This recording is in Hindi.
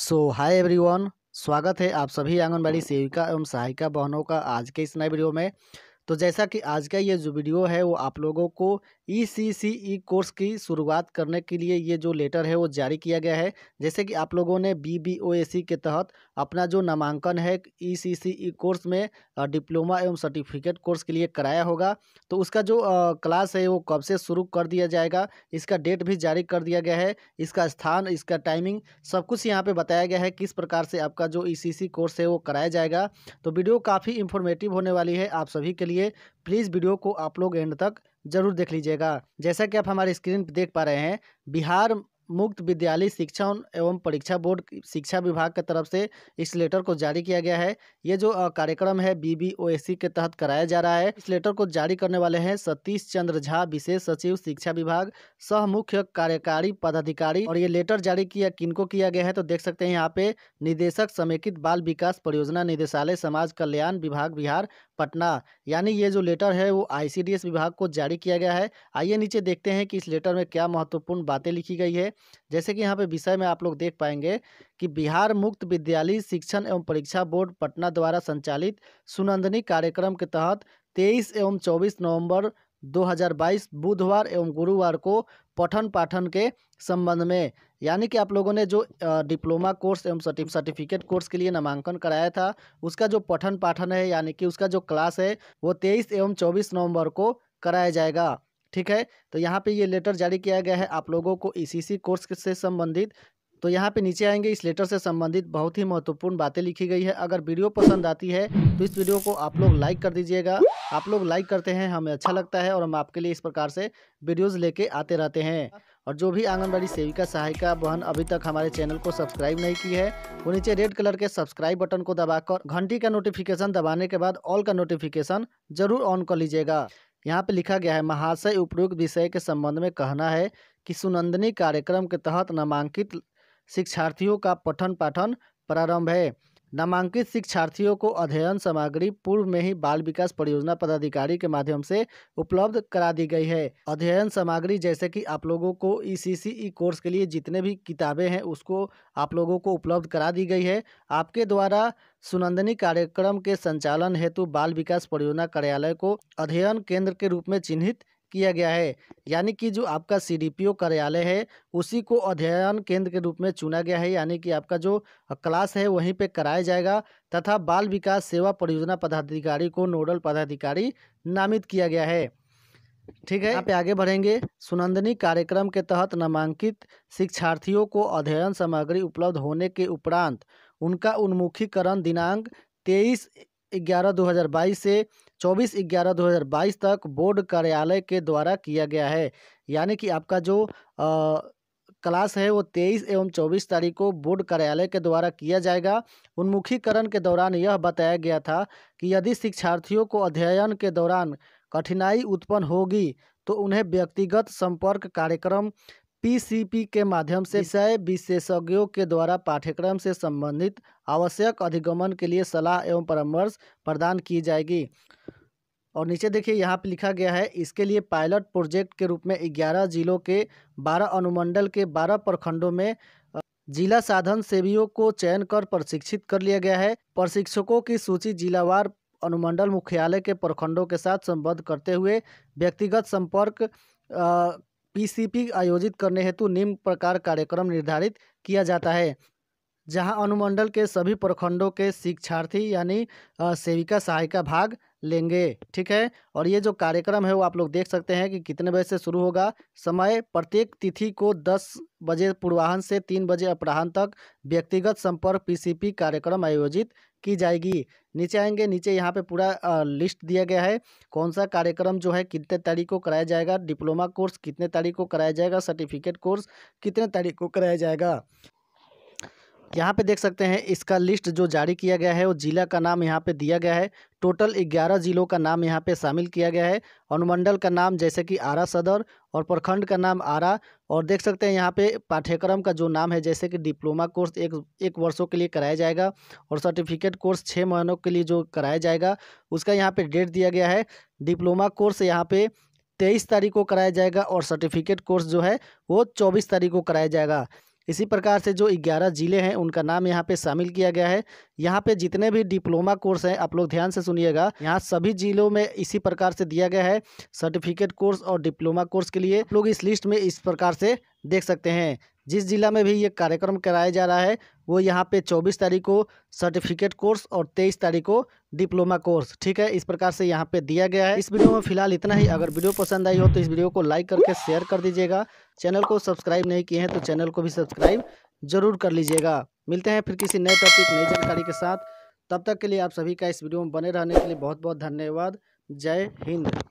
सो हाय एवरीवन स्वागत है आप सभी आंगनबाड़ी सेविका एवं सहायिका बहनों का आज के इस नए वीडियो में तो जैसा कि आज का ये जो वीडियो है वो आप लोगों को ई कोर्स की शुरुआत करने के लिए ये जो लेटर है वो जारी किया गया है जैसे कि आप लोगों ने बी बी ओ ए सी के तहत अपना जो नामांकन है ई सी सी कोर्स में डिप्लोमा एवं सर्टिफिकेट कोर्स के लिए कराया होगा तो उसका जो क्लास है वो कब से शुरू कर दिया जाएगा इसका डेट भी जारी कर दिया गया है इसका स्थान इसका टाइमिंग सब कुछ यहाँ पर बताया गया है किस प्रकार से आपका जो ई कोर्स है वो कराया जाएगा तो वीडियो काफ़ी इन्फॉर्मेटिव होने वाली है आप सभी के लिए प्लीज़ वीडियो को आप लोग एंड तक जरूर देख लीजिएगा जैसा कि आप हमारे स्क्रीन पर देख पा रहे हैं बिहार मुक्त विद्यालय शिक्षा एवं परीक्षा बोर्ड शिक्षा विभाग की तरफ से इस लेटर को जारी किया गया है ये जो कार्यक्रम है बीबीओएससी के तहत कराया जा रहा है इस लेटर को जारी करने वाले हैं सतीश चंद्र झा विशेष सचिव शिक्षा विभाग सह मुख्य कार्यकारी पदाधिकारी और ये लेटर जारी किया किनको किया गया है तो देख सकते हैं यहाँ पे निदेशक समेकित बाल विकास परियोजना निदेशालय समाज कल्याण विभाग बिहार पटना यानी ये जो लेटर है वो आईसीडीएस विभाग को जारी किया गया है आइए नीचे देखते हैं कि इस लेटर में क्या महत्वपूर्ण बातें लिखी गई है जैसे कि यहाँ पे विषय में आप लोग देख पाएंगे कि बिहार मुक्त विद्यालय शिक्षण एवं परीक्षा बोर्ड पटना द्वारा संचालित सुनंदनी कार्यक्रम के तहत तेईस एवं चौबीस नवम्बर 2022 बुधवार एवं गुरुवार को पठन पाठन के संबंध में यानी कि आप लोगों ने जो डिप्लोमा कोर्स एवं सर्टिफिकेट कोर्स के लिए नामांकन कराया था उसका जो पठन पाठन है यानी कि उसका जो क्लास है वो तेईस एवं चौबीस नवंबर को कराया जाएगा ठीक है तो यहाँ पे ये लेटर जारी किया गया है आप लोगों को ई कोर्स से संबंधित तो यहाँ पे नीचे आएंगे इस लेटर से संबंधित बहुत ही महत्वपूर्ण बातें लिखी गई है अगर वीडियो पसंद आती है तो इस वीडियो को आप लोग लाइक कर दीजिएगा आप लोग लाइक करते हैं हमें अच्छा लगता है और हम आपके लिए इस प्रकार से वीडियोज़ लेके आते रहते हैं और जो भी आंगनबाड़ी सेविका सहायिका बहन अभी तक हमारे चैनल को सब्सक्राइब नहीं की है वो नीचे रेड कलर के सब्सक्राइब बटन को दबाकर घंटी का नोटिफिकेशन दबाने के बाद ऑल का नोटिफिकेशन जरूर ऑन कर लीजिएगा यहाँ पे लिखा गया है महाशय उपयुक्त विषय के संबंध में कहना है कि सुनंदनी कार्यक्रम के तहत नामांकित शिक्षार्थियों का पठन पाठन प्रारंभ है नामांकित शिक्षार्थियों को अध्ययन सामग्री पूर्व में ही बाल विकास परियोजना पदाधिकारी के माध्यम से उपलब्ध करा दी गई है अध्ययन सामग्री जैसे कि आप लोगों को ई सी कोर्स के लिए जितने भी किताबें हैं उसको आप लोगों को उपलब्ध करा दी गई है आपके द्वारा सुनंदनी कार्यक्रम के संचालन हेतु बाल विकास परियोजना कार्यालय को अध्ययन केंद्र के रूप में चिन्हित किया गया है यानी कि जो आपका सीडीपीओ कार्यालय है उसी को अध्ययन केंद्र के रूप में चुना गया है यानी कि आपका जो क्लास है वहीं पे कराया जाएगा तथा बाल विकास सेवा परियोजना पदाधिकारी को नोडल पदाधिकारी नामित किया गया है ठीक है यहाँ पे आगे बढ़ेंगे सुनंदनी कार्यक्रम के तहत नामांकित शिक्षार्थियों को अध्ययन सामग्री उपलब्ध होने के उपरांत उनका उन्मुखीकरण दिनांक तेईस ग्यारह दो हज़ार बाईस से चौबीस ग्यारह दो हज़ार बाईस तक बोर्ड कार्यालय के द्वारा किया गया है यानी कि आपका जो आ, क्लास है वो तेईस एवं चौबीस तारीख को बोर्ड कार्यालय के द्वारा किया जाएगा उन्मुखीकरण के दौरान यह बताया गया था कि यदि शिक्षार्थियों को अध्ययन के दौरान कठिनाई उत्पन्न होगी तो उन्हें व्यक्तिगत संपर्क कार्यक्रम पीसीपी के माध्यम से विषय विशेषज्ञों के द्वारा पाठ्यक्रम से संबंधित आवश्यक अधिगमन के लिए सलाह एवं परामर्श प्रदान की जाएगी और नीचे देखिए यहाँ पे लिखा गया है इसके लिए पायलट प्रोजेक्ट के रूप में ग्यारह जिलों के बारह अनुमंडल के बारह प्रखंडों में जिला साधन सेवियों को चयन कर प्रशिक्षित कर लिया गया है प्रशिक्षकों की सूची जिलावार अनुमंडल मुख्यालय के प्रखंडों के साथ संबद्ध करते हुए व्यक्तिगत संपर्क पीसीपी आयोजित करने हेतु निम्न प्रकार कार्यक्रम निर्धारित किया जाता है जहां अनुमंडल के सभी प्रखंडों के शिक्षार्थी यानी सेविका सहायिका भाग लेंगे ठीक है और ये जो कार्यक्रम है वो आप लोग देख सकते हैं कि कितने बजे से शुरू होगा समय प्रत्येक तिथि को 10 बजे पूर्वाहन से 3 बजे अपराहन तक व्यक्तिगत संपर्क पीसीपी कार्यक्रम आयोजित की जाएगी नीचे आएंगे नीचे यहाँ पे पूरा लिस्ट दिया गया है कौन सा कार्यक्रम जो है कितने तारीख को कराया जाएगा डिप्लोमा कोर्स कितने तारीख को कराया जाएगा सर्टिफिकेट कोर्स कितने तारीख को कराया जाएगा यहाँ पे देख सकते हैं इसका लिस्ट जो जारी किया गया है वो ज़िला का नाम यहाँ पे दिया गया है टोटल 11 ज़िलों का नाम यहाँ पे शामिल किया गया है अनुमंडल का नाम जैसे कि आरा सदर और प्रखंड का नाम आरा और देख सकते हैं यहाँ पे पाठ्यक्रम का जो नाम है जैसे कि डिप्लोमा कोर्स एक एक वर्षों के लिए कराया जाएगा और सर्टिफिकेट कोर्स छः महीनों के लिए जो कराया जाएगा उसका यहाँ पर डेट दिया गया है डिप्लोमा कोर्स यहाँ पर तेईस तारीख को कराया जाएगा और सर्टिफिकेट कोर्स जो है वो चौबीस तारीख को कराया जाएगा इसी प्रकार से जो 11 ज़िले हैं उनका नाम यहाँ पे शामिल किया गया है यहाँ पे जितने भी डिप्लोमा कोर्स हैं आप लोग ध्यान से सुनिएगा यहाँ सभी ज़िलों में इसी प्रकार से दिया गया है सर्टिफिकेट कोर्स और डिप्लोमा कोर्स के लिए लोग इस लिस्ट में इस प्रकार से देख सकते हैं जिस जिला में भी ये कार्यक्रम कराया जा रहा है वो यहाँ पे 24 तारीख को सर्टिफिकेट कोर्स और 23 तारीख को डिप्लोमा कोर्स ठीक है इस प्रकार से यहाँ पे दिया गया है इस वीडियो में फिलहाल इतना ही अगर वीडियो पसंद आई हो तो इस वीडियो को लाइक करके शेयर कर दीजिएगा चैनल को सब्सक्राइब नहीं किए हैं तो चैनल को भी सब्सक्राइब जरूर कर लीजिएगा मिलते हैं फिर किसी नए टॉपिक नई जानकारी के साथ तब तक के लिए आप सभी का इस वीडियो में बने रहने के लिए बहुत बहुत धन्यवाद जय हिंद